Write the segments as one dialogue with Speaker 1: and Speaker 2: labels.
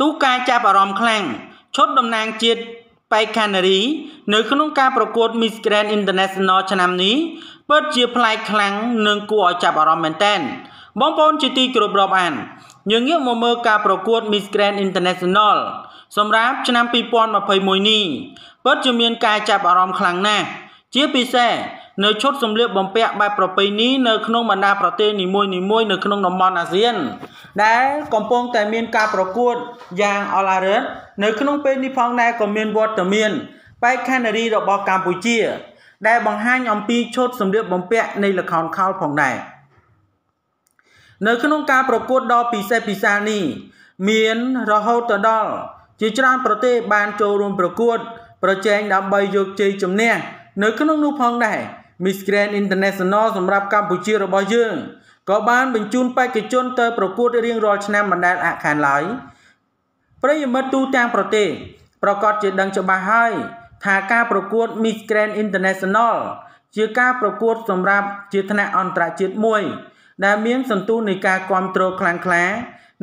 Speaker 1: ទូការចាប់អារម្មណ៍ខ្លាំងឈុតតំណាងជាតិបេកានារីនៅ ក្នុងការប្រកួត Miss Grand International ឆ្នាំនេះពិតជាប្លែកខ្លាំងនិងគួរឲ្យចាប់អារម្មណ៍មែនទែនបងប្អូនជាទីគោរពរាប់អានយើងងាកមកមើលការប្រកួត Miss Grand International សម្រាប់ឆ្នាំ2021នេះពិតជាមានការចាប់អារម្មណ៍ខ្លាំងណាស់ជាពិសេសនៅឈុតសម្លៀកបំពាក់បែបប្រពៃណីនៅក្នុងបណ្ដាប្រទេសនីមួយៗនៅក្នុងតំបន់អាស៊ានដែលកំពុងតែមានការប្រកួត យ៉ាងអឡារឹតនៅក្នុងពេលនេះផងដែរក៏មានវត្តមានបេក្ខនារីរបស់កម្ពុជា ដែលបង្ហាញអំពីឈុតសម្លៀកបំពាក់នៃល្ខោនខោលផងដែរនៅក្នុងការប្រកួតដ៏ពិសេសពិសាលនេះមានរហូតដល់ជាច្រើនប្រទេស បានចូលរួមប្រកួត ប្រជែងដើម្បីយកជ័យជំនះនៅក្នុងនោះផងដែរ Miss Grand International សម្រាប់កម្ពុជារបស់យើងក៏បាន បញ្ជូនបេក្ខជនទៅប្រកួតរៀងរាល់ឆ្នាំមិនដែលអខានឡើយប្រិយមិត្តទូទាំងប្រទេស ប្រកាសជាដឹងច្បាស់ហើយ ថាការប្រកួត Miss Grand International ជាការប្រកួត សម្រាប់ជាថ្នាក់អន្តរជាតិមួយដែលមានសន្ទុះនៃការគ្រប់គ្រងខ្លាំងក្លា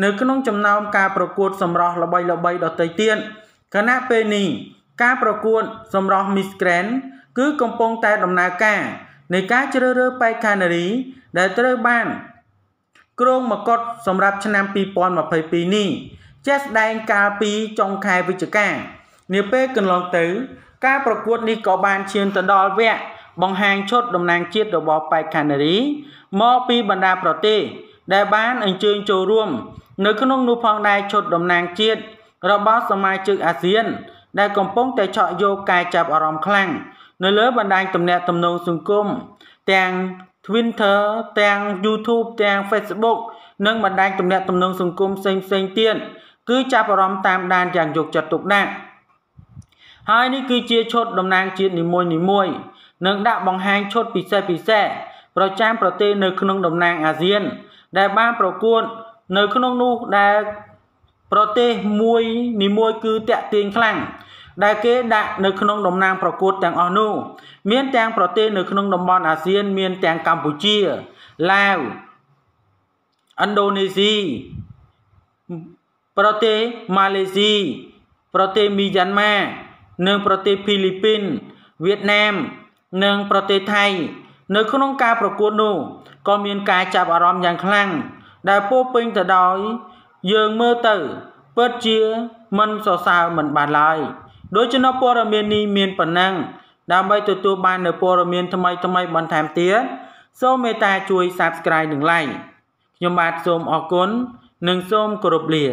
Speaker 1: នៅក្នុងចំណោមការប្រកួតសម្រស់ល្បីៗដទៃទៀតគណៈពេលនេះការប្រកួតសម្រស់ Miss Grand គឺកំពុងតែដំណើរការនៃការជ្រើសរើសបេក្ខនារី ដែលត្រូវបានគ្រងមកុដសម្រាប់ឆ្នាំ2022នេះជាក់ស្ដែងកាលពីចុងខែវិច្ឆិកានាពេលកន្លងទៅ ការប្រកួតនេះក៏បានឈានទៅដល់វគ្គបង្ហាញឈុតតំណាងជាតិរបស់បេក្ខនារីមកពីបណ្ដាប្រទេសដែលបានអញ្ជើញចូលរួម នៅ ក្នុងនោះផងដែរឈុតតំណាងជាតិរបស់សមាជិកអាស៊ាន ដែលកំពុងតែឆក់យកការចាប់អារម្មណ៍ខ្លាំងនៅលើបណ្ដាញទំនាក់ទំនងសង្គមទាំង Twitter ទាំង YouTube ទាំង Facebook និងបណ្ដាញទំនាក់ទំនងសង្គមផ្សេងផ្សេងទៀតគឺចាប់អារម្មណ៍តាមដានយ៉ាងយកចិត្តទុកដាក់ហើយនេះគឺជាឈុតតំណាងជាតិនីមួយនីមួយនឹងដាក់បង្ហាញឈុតពិសេសពិសេសប្រចាំប្រទេសនៅក្នុងតំណាងអាស៊ានដែលបានប្រកួតនៅក្នុងនោះដែលប្រទេសមួយនីមួយគឺតាក់ទាញខ្លាំងដែលគេដាក់នៅក្នុងតំណាងប្រកួតទាំងអស់នោះមានទាំងប្រទេសនៅក្នុងតំបន់អាស៊ាន មានទាំងកម្ពុជាឡាវឥណ្ឌូនេស៊ីប្រទេសម៉ាឡេស៊ីប្រទេសមីយ៉ាន់ម៉ានិងប្រទេសហ្វីលីពីនវៀតណាមនិងប្រទេសថៃនៅក្នុងការប្រកួតនោះក៏មាន ការចាប់អារម្មណ៍យ៉ាងខ្លាំងដែលពោពេញទៅដោយ យើងមើលទៅពិតជាមិនសរសើរមិនបានឡើយ។ដូច្នោះព័ត៌មាននេះមានប៉ុណ្ណឹងដើម្បីទទួលបាននូវព័ត៌មានថ្មីថ្មីបន្ថែមទៀតសូមមេត្តាជួយ Subscribe និង Like ខ្ញុំបាទសូមអរគុណនិងសូមគោរពលា